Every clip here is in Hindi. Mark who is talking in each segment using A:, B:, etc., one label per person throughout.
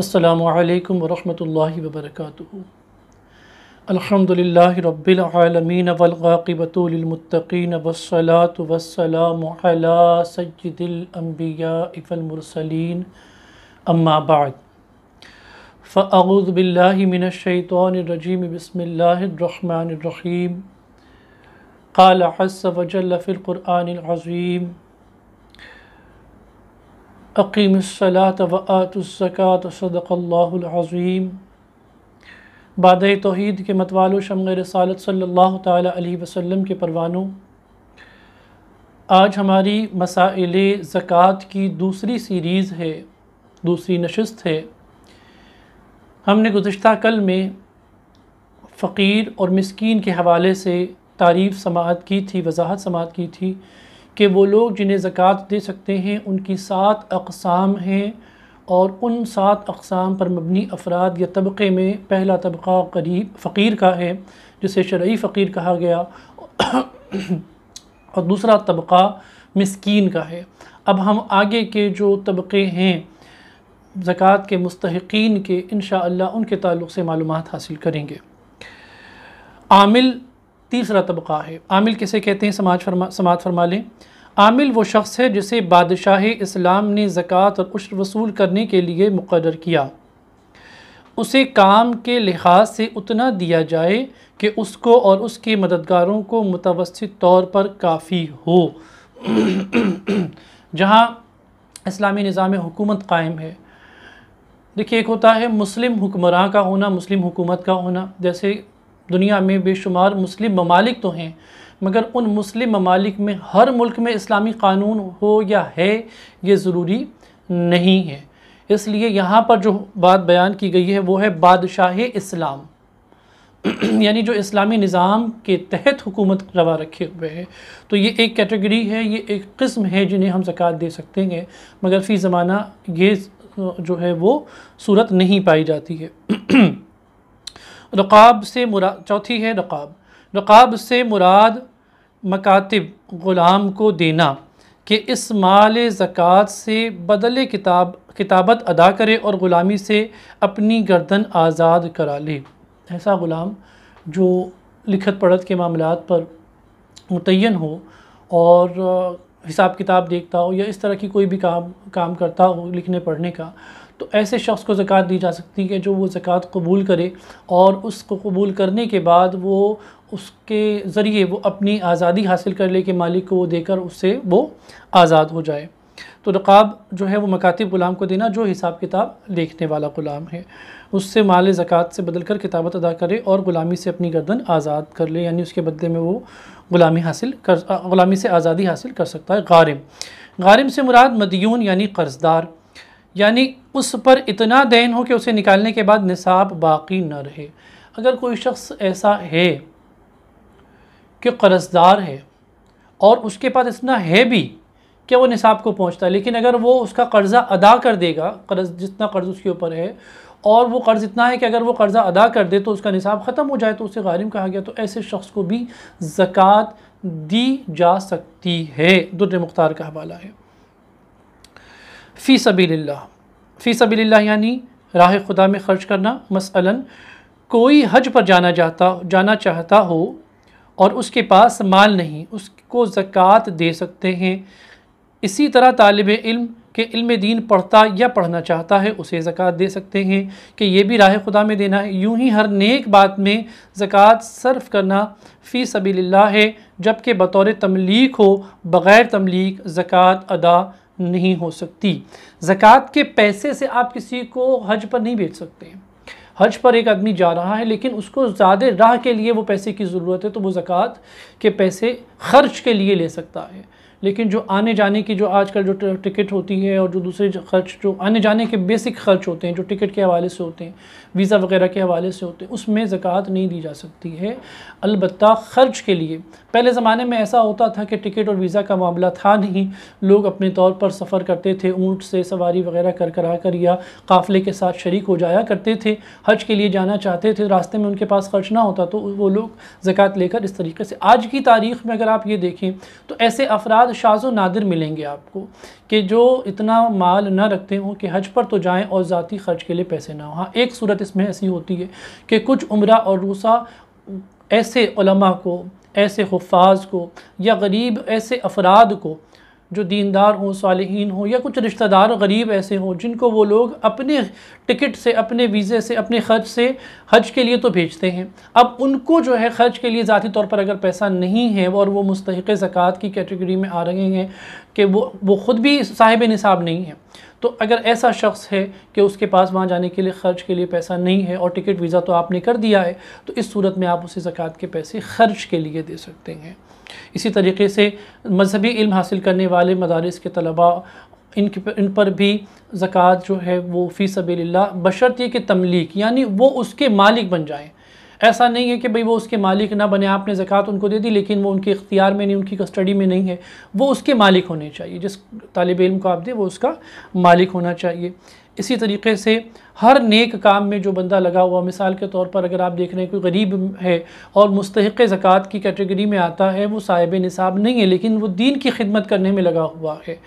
A: السلام عليكم ورحمة الله وبركاته الحمد لله رب العالمين والغاقبة للمتقين والصلاة والسلام على سجد الأنبياء والمرسلين أما بعد فأعوذ بالله من الشيطان الرجيم بسم الله الرحمن الرحيم قال عز وجل في القرآن العظيم अकीमसलात वआतुसक़ात सदक़ल्लाज़ीम बाद तोहद के मतवाल शम रसालत सल्ला वसम के परवानों आज हमारी मसाइल ज़क़़त की दूसरी सीरीज़ है दूसरी नशस्त है हमने गुज्त कल में फ़कीर और मस्किन के हवाले से तारीफ़ समात की थी वजाहत समात की थी कि वो लोग जिन्हें ज़क़़त दे सकते हैं उनकी सात अकसाम हैं और उन सात अकसाम पर मबनी अफराद या तबक़े में पहला तबका करीब फ़कीर का है जिसे शर्य फ़कीर कहा गया और दूसरा तबका मस्किन का है अब हम आगे के जो तबके हैं ज़क़़त के मस्तकिन के इन उनके ताल्लुक़ से मालूम हासिल करेंगे आमिल तीसरा तबका है आमिल किसे कहते हैं समाज फरमा समाज फरमा लें आमिल वो शख्स है जिसे बादशाह इस्लाम ने ज़क़़त और उश्र वसूल करने के लिए मुकर किया उसे काम के लिहाज से उतना दिया जाए कि उसको और उसके मददगारों को मुतवस्त तौर पर काफ़ी हो जहाँ इस्लामी निज़ाम हुकूमत कायम है देखिए एक होता है मुस्लिम हुक्मरान का होना मुस्लिम हुकूमत का होना जैसे दुनिया में बेशुमार मुस्लिम ममालिक तो हैं मगर उन मुस्लिम ममालिक में हर मुल्क में इस्लामी कानून हो या है ये ज़रूरी नहीं है इसलिए यहाँ पर जो बात बयान की गई है वो है बादशाह इस्लाम यानी जो इस्लामी निज़ाम के तहत हुकूमत रवा रखे हुए है तो ये एक कैटेगरी है ये एक कस्म है जिन्हें हम ज़क़़त दे सकते हैं मगर फ़ी ज़माना ये जो है वो सूरत नहीं पाई जाती है रकाब से मुरा चौथी है रकाब रकाब से मुराद मकातब ग़ुलाम को देना कि इस माल ज़क़़त से बदले किताब किताबत अदा करे और ग़ुलामी से अपनी गर्दन आज़ाद करा ले ऐसा ग़ुलाम जो लिखत पढ़त के मामलों पर मुतन हो और हिसाब किताब देखता हो या इस तरह की कोई भी काम काम करता हो लिखने पढ़ने का तो ऐसे शख्स को ज़क़़त दी जा सकती है जो वो ज़क़़त कबूल करे और उसको कबूल करने के बाद वो उसके ज़रिए वो अपनी आज़ादी हासिल कर ले के मालिक को वो देकर उससे वो आज़ाद हो जाए तो रकाब जो है वो मकातब ग़ुलाम को देना जो हिसाब किताब लिखने वाला ग़ुलाम है उससे माल ज़क़़त से बदल कर किताबत अदा करे और ग़ुलामी से अपनी गर्दन आज़ाद कर ले यानी उसके बदले में वो ग़ुलामी हासिल कर ग़ुलामी से आज़ादी हासिल कर सकता है गारिम गारिम से मुराद मदयून यानी कर्जदार यानी उस पर इतना दैन हो कि उसे निकालने के बाद निसाब बाकी न रहे अगर कोई शख्स ऐसा है कि कर्जदार है और उसके पास इतना है भी કેવો નિસાબ કો પહોંચતા લેકિન અગર વો ઉસકા કર્જા અદા કર દેગા કર્જ જીતના કર્જ ઉસકે ઉપર હે ઓર વો કર્જ જીતના હે કે અગર વો કર્જા અદા કર દે તો ઉસકા નિસાબ ખતમ હો જાયે તો ઉસે ગારિમ કહા ગયા તો એસે શખ્સ કો ભી zakat દી જા સકતી હે દુતે મુખ्तार કા હવાલા હે ફી સબિલિલા ફી સબિલિલાયાની રાહ ખુદા મે ખર્ચ કરના મસલન કોઈ હજ પર જાના જાતા જાના ચાહતા હો ઓર ઉસકે પાસ માલ નહીં ઉસકો zakat દે સકતે હે इसी तरह तालब इल्म के इल्म दीन पढ़ता या पढ़ना चाहता है उसे ज़क़़त दे सकते हैं कि यह भी राह खुदा में देना है यूं ही हर नेक बात में ज़क़़त सर्फ करना फ़ी सबील्ला है जबकि बतौर तमलीक हो बग़ैर तमलीक ज़क़़त अदा नहीं हो सकती ज़क़़त के पैसे से आप किसी को हज पर नहीं भेज सकते हज पर एक आदमी जा रहा है लेकिन उसको ज़्यादा राह के लिए वो पैसे की ज़रूरत है तो वो ज़क़़त के पैसे खर्च के लिए ले सकता है लेकिन जो आने जाने की जो आजकल जो टिकट होती है और जो दूसरे जो खर्च जो आने जाने के बेसिक खर्च होते हैं जो टिकट के हवाले से होते हैं वीज़ा वगैरह के हवाले से होते हैं उसमें ज़क़़त नहीं दी जा सकती है अलबत् ख़र्च के लिए पहले ज़माने में ऐसा होता था कि टिकट और वीज़ा का मामला था नहीं लोग अपने तौर पर सफ़र करते थे ऊँट से सवारी वगैरह कर करा कर या काफ़िले के साथ शरीक हो जाया करते थे हज के लिए जाना चाहते थे रास्ते में उनके पास खर्च ना होता तो वो लोग ज़क़़त लेकर इस तरीके से आज की तारीख़ में अगर आप ये देखें तो ऐसे अफराद बाद शाजो नादिर मिलेंगे आपको कि जो इतना माल ना रखते हों कि हज पर तो जाएं और ज़ाती ख़र्च के लिए पैसे ना हो हाँ एक सूरत इसमें ऐसी होती है कि कुछ उम्र और रूसा ऐसे को ऐसे हफाज को या गरीब ऐसे अफराद को जो दीनदार हों सालहीन हों या कुछ रिश्तेदार गरीब ऐसे हों जिनको वो लोग अपने टिकट से अपने वीज़े से अपने खर्च से हज के लिए तो भेजते हैं अब उनको जो है खर्च के लिए ज़ाती तौर पर अगर पैसा नहीं है और वो मुस्तक ज़क़़त की कैटेगरी में आ रहे हैं कि वो वो ख़ुद भी साहिब निसाब नहीं है तो अगर ऐसा शख्स है कि उसके पास वहाँ जाने के लिए ख़र्च के लिए पैसा नहीं है और टिकट वीज़ा तो आपने कर दिया है तो इस सूरत में आप उसे ज़क़़त के पैसे खर्च के लिए दे सकते हैं इसी तरीके से मजहबी इल्म हासिल करने वाले मदारस के तलबा इनके इन पर भी ज़क़़त जो है वो फ़ी सबील बशरत ये कि तमलीक यानी वो उसके मालिक बन जाएँ ऐसा नहीं है कि भाई वो उसके मालिक ना बने आपने ज़क़ात उनको दे दी लेकिन वो उनके इख्तियार में नहीं उनकी कस्टडी में नहीं है वो उसके मालिक होने चाहिए जिस तालब इम को आप दें वो उसका मालिक होना चाहिए इसी तरीके से हर नेक काम में जो बंदा लगा हुआ मिसाल के तौर पर अगर आप देख रहे हैं कोई गरीब है और मुस्तक ज़क़़त की कैटेगरी में आता है वो साहिब निसाब नहीं है लेकिन वो दीन की खिदमत करने में लगा हुआ है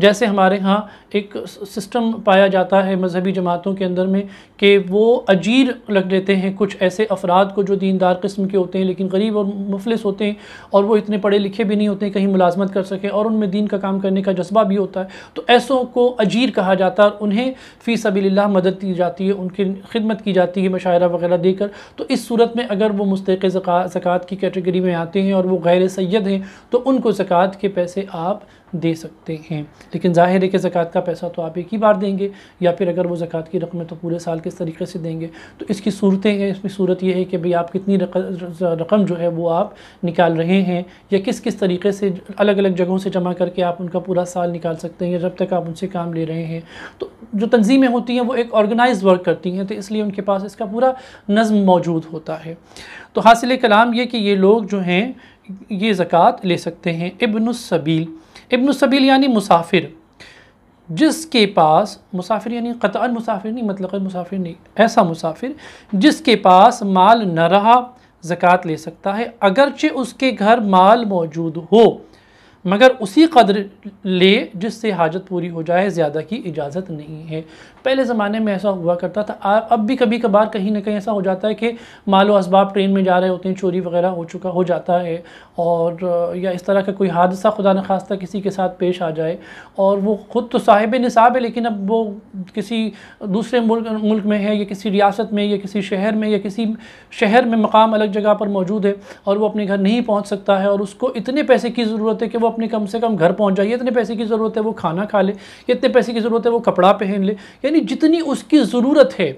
A: जैसे हमारे यहाँ एक सिस्टम पाया जाता है मजहबी जमातों के अंदर में कि वो अजीर लग देते हैं कुछ ऐसे अफराद को जो दीनदार किस्म के होते हैं लेकिन गरीब और मुफलिस होते हैं और वो इतने पढ़े लिखे भी नहीं होते कहीं मुलाजमत कर सकें और उनमें दीन का काम करने का जज्बा भी होता है तो ऐसों को अजीर कहा जाता है और उन्हें फ़ी सबील्ला मदद की जाती है उनकी खिदमत की जाती है मशायरा वगैरह देकर तो इस सूरत में अगर वो मुस्तक ज़क़़त की कैटेगरी में आते हैं और वो गैर सैद हैं तो उनको ज़क़़त के पैसे आप दे सकते हैं लेकिन ज़ाहिर है कि ज़क़़त का पैसा तो आप एक ही बार देंगे या फिर अगर वो ज़क़़त की रकम है तो पूरे साल किस तरीके से देंगे तो इसकी सूरतें हैं इसमें सूरत यह है कि भाई आप कितनी रकम जो है वो आप निकाल रहे हैं या किस किस तरीके से अलग अलग जगहों से जमा करके आप उनका पूरा साल निकाल सकते हैं या जब तक आप उनसे काम ले रहे हैं तो जो तंजीमें होती हैं वो एक ऑर्गेनाइज वर्क करती हैं तो इसलिए उनके पास इसका पूरा नज़म मौजूद होता है तो हासिल कलाम ये कि ये लोग जो हैं ये ज़क़़त ले सकते हैं इबन सबील इब्न सबील यानी मुसाफिर जिसके पास मुसाफिर यानी कतान मुसाफिर नहीं मतलब मुसाफिर नहीं ऐसा मुसाफिर जिसके पास माल न रहा ज़क़़त ले सकता है अगरचे उसके घर माल मौजूद हो मगर उसी कदर ले जिससे हाजत पूरी हो जाए ज़्यादा की इजाज़त नहीं है पहले ज़माने में ऐसा हुआ करता था आप अब भी कभी कभार कहीं ना कहीं ऐसा हो जाता है कि मालो इसबाब ट्रेन में जा रहे होते हैं चोरी वगैरह हो चुका हो जाता है और या इस तरह का कोई हादसा खुदा न खास्ता किसी के साथ पेश आ जाए और वो ख़ुद तो साहिब निसाब है लेकिन अब वो किसी दूसरे मुल्क मुल्क में है या किसी रियासत में या किसी शहर में या किसी शहर में मकाम अलग जगह पर मौजूद है और वो अपने घर नहीं पहुँच सकता है और उसको इतने पैसे की ज़रूरत है कि वो अपने कम से कम घर पहुँच जाए इतने पैसे की ज़रूरत है वो खाना खा ले इतने पैसे की ज़रूरत है वो कपड़ा पहन ले यानी जितनी उसकी ज़रूरत है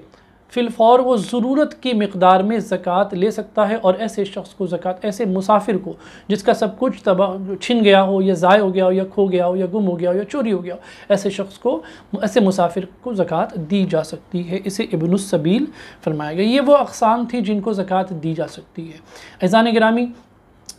A: फिलफौर वो ज़रूरत की मकदार में ज़क़़त ले सकता है और ऐसे शख्स को ज़क़़त ऐसे मुसाफिर को जिसका सब कुछ तबाह छिन गया हो या ज़ाय हो गया हो या खो गया हो या गुम हो गया हो या चोरी हो गया हो ऐसे शख्स को ऐसे मुसाफिर को ज़क़़त दी जा सकती है इसे इबनसबील फरमाया गया ये वो अकसाम थी जिनको ज़क़़त दी जा सकती है ऐजान ग्रामी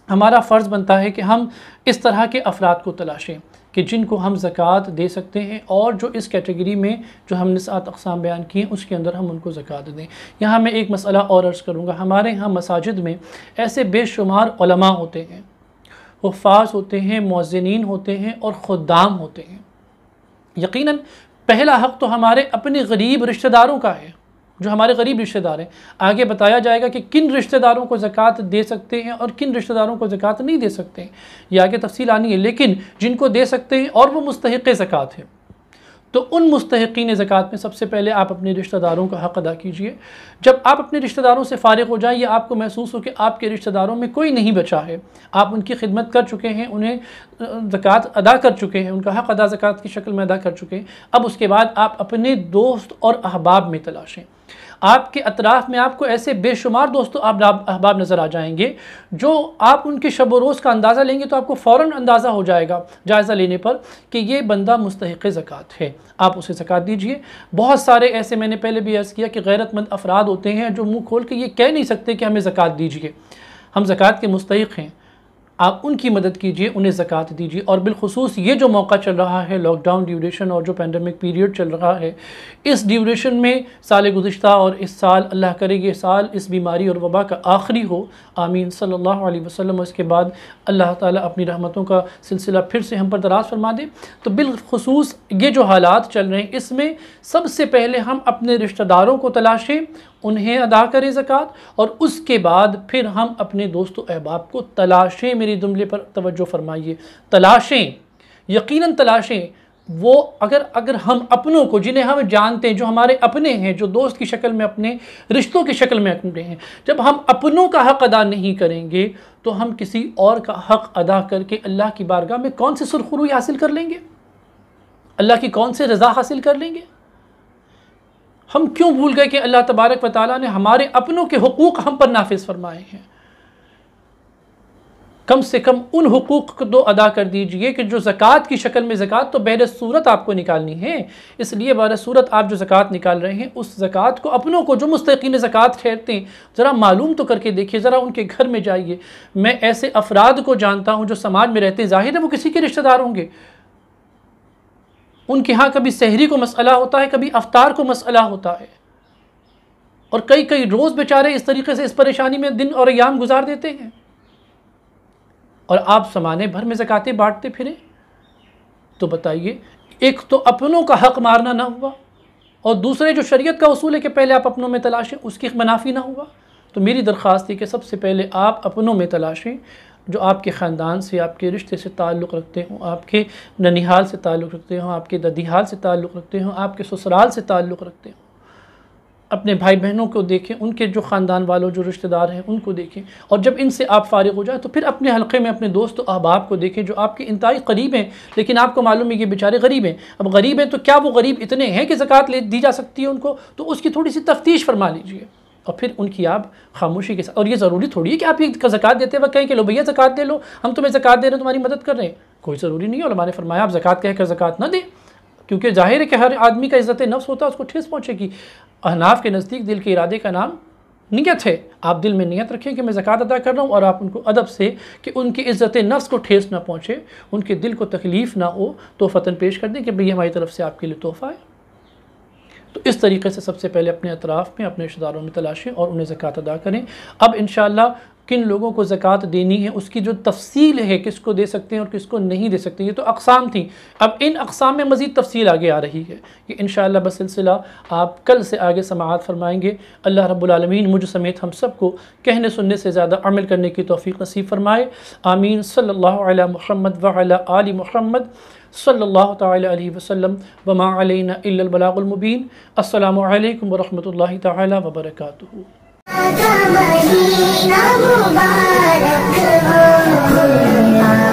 A: हमारा फ़र्ज़ बनता है कि हम इस तरह के अफराद को तलाशें कि जिनको हम ज़क़़त दे सकते हैं और जो इस कैटेगरी में जो हमने सात अकसाम बयान किए हैं उसके अंदर हम उनको ज़क़़त दें यहाँ मैं एक मसला और अर्ज़ करूँगा हमारे यहाँ मसाजिद में ऐसे बेशुमार होते हैं हफाज होते हैं मौजनिन होते हैं और ख़ुदाम होते हैं यकीनन पहला हक़ तो हमारे अपने गरीब रिश्तेदारों का है जो हमारे गरीब रिश्तेदार हैं आगे बताया जाएगा कि किन रिश्तेदारों को ज़क़़त दे सकते हैं और किन रिश्तेदारों को ज़क़़त नहीं दे सकते हैं ये आगे तफसील आनी है लेकिन जिनको दे सकते हैं और वो मुस्तक ज़क़़त हैं तो उन मुस्तकिन ज़क़़त में सबसे पहले आप अपने रिश्तेदारों का हक़ अदा कीजिए जब आप अपने रिश्तेदारों से फ़ारिग हो जाए या आपको महसूस हो कि आपके रिश्तेदारों में कोई नहीं बचा है आप उनकी खिदमत कर चुके हैं उन्हें ज़क़़त अदा कर चुके हैं उनका हक़ अदा ज़क़़त की शक्ल में अदा कर चुके हैं अब उसके बाद आप अपने दोस्त और अहबाब में तलाशें आपके अतराफ़ में आपको ऐसे बेशुमार दोस्तों आप अहबाब नज़र आ जाएंगे जो आप उनके शब रोज़ का अंदाज़ा लेंगे तो आपको फ़ौर अंदाज़ा हो जाएगा जायज़ा लेने पर कि ये बंदा मुस्तक ज़क़़त है आप उसे ज़क़़त दीजिए बहुत सारे ऐसे मैंने पहले भी अर्ज़ किया कि गैरतमंद अफराद होते हैं जो मुँह खोल के ये कह नहीं सकते कि हमें ज़क़़त दीजिए हम ज़क़़त के मुस्तक हैं आप उनकी मदद कीजिए उन्हें ज़क़़त दीजिए और बिलखसूस ये जो मौका चल रहा है लॉकडाउन ड्यूरेशन और जो पैंडमिक पीरियड चल रहा है इस ड्यूरेशन में साल गुज्त और इस साल अल्लाह करे ये साल इस बीमारी और वबा का आखिरी हो आमीन सल्लल्लाहु अलैहि वसल्लम इसके बाद अल्लाह ताला अपनी रहमतों का सिलसिला फिर से हम पर दराज फरमा दें तो बिलखसूस ये जो हालात चल रहे हैं इसमें सबसे पहले हम अपने रिश्तेदारों को तलाशें उन्हें अदा करें ज़क़़त और उसके बाद फिर हम अपने दोस्तों अहबाब को तलाशें मेरी जुमले पर तवज्जो फरमाइए तलाशें यकीनन तलाशें वो अगर अगर हम अपनों को जिन्हें हम जानते हैं जो हमारे अपने हैं जो दोस्त की शक्ल में अपने रिश्तों की शक्ल में अपने हैं जब हम अपनों का हक़ अदा नहीं करेंगे तो हम किसी और का हक़ अदा करके अल्लाह की बारगाह में कौन से सुरखरू हासिल कर लेंगे अल्लाह की कौन से रज़ा हासिल कर लेंगे हम क्यों भूल गए कि अल्लाह तबारक व ताली ने हमारे अपनों के हकूक़ हम पर नाफिज फरमाए हैं कम से कम उन हकूक़ को तो अदा कर दीजिए कि जो ज़क़़त की शक्ल में ज़क़़त तो बहर सूरत आपको निकालनी है इसलिए बहर सूरत आप जो ज़क़़त निकाल रहे हैं उस ज़क़़त को अपनों को जो मुस्तकिन ज़क़़त ठहरते हैं ज़रा मालूम तो करके देखिए ज़रा उनके घर में जाइए मैं ऐसे अफराद को जानता हूँ जो समाज में रहते हैं ज़ाहिर है वो किसी के रिश्तेदार होंगे उनके यहाँ कभी सहरी को मसला होता है कभी अवतार को मसला होता है और कई कई रोज़ बेचारे इस तरीके से इस परेशानी में दिन और याम गुजार देते हैं और आप समाने भर में जक़ातें बांटते फिरें तो बताइए एक तो अपनों का हक मारना ना हुआ और दूसरे जो शरीयत का असूल है कि पहले आप अपनों में तलाशें उसकी मुनाफी ना हुआ तो मेरी दरख्वास्त थी कि सबसे पहले आप अपनों में तलाशें जो आपके ख़ानदान से आपके रिश्ते से ताल्लुक़ रखते हों आपके ननिहाल से ताल्लुक़ रखते हों आपके ददिहाल से ताल्लुक़ रखते हों आपके ससुराल से ताल्लुक़ रखते हों अपने भाई बहनों को देखें उनके जो ख़ानदान वालों जो रिश्तेदार हैं उनको देखें और जब इनसे आप फारिग हो जाए तो फिर अपने हल्के में अपने दोस्त अहबाब को देखें जो आपके इंतहाई करीब हैं लेकिन आपको मालूम है कि बेचारे गरीब हैं अब गरीब हैं तो क्या वो गरीब इतने हैं कि ज़क़़त ले दी जा सकती है उनको तो उसकी थोड़ी सी तफ्तीश फरमा लीजिए और फिर उनकी आप खामोशी के साथ और ये ज़रूरी थोड़ी है कि आप ये ज़क़़त देते वक्त कहें कि लो भैया जक़ात दे लो हम तुम्हें जक़ात दे रहे हैं तुम्हारी मदद कर रहे हैं कोई ज़रूरी नहीं है और हमारे फरमाया आप जक़ात कहकर जक़ात ना दें क्योंकि जाहिर है कि हर आदमी का इज़्ज़त नफ्स होता है उसको ठेस पहुँचेगी अहनाफ के नज़दीक दिल के इरादे का नाम नीयत है आप दिल में नीयत रखें कि मैं ज़क़ात अदा कर रहा हूँ और आप उनको अदब से कि उनकी इज़्ज़त नफ्स को ठेस ना पहुँचे उनके दिल को तकलीफ़ ना हो तो फ़तन पेश कर दें कि भैया हमारी तरफ से आपके लिए तोहफ़ा है तो इस तरीके से सबसे पहले अपने अतराफ़ में अपने रिश्तेदारों में तलाशें और उन्हें ज़क़़त अदा करें अब इन किन लोगों को ज़क़़त देनी है उसकी जो तफसील है किसको दे सकते हैं और किसको नहीं दे सकते ये तो अकसाम थी अब इन अकसाम में मज़ीद तफसील आगे आ रही है कि इन बसिलसिला आप कल से आगे समात फरमाएँगे अल्लाह रबालमीन मुझ समेत हम सब को कहने सुनने से ज़्यादा अमल करने की तोफ़ी नसीब फरमाए आमीन सल्ला महमद वाल महमद सल्ला वसलम वमा अलबलामबीन अल्लाम वरहमल तबरकू Adam, he, Nabu, Barak,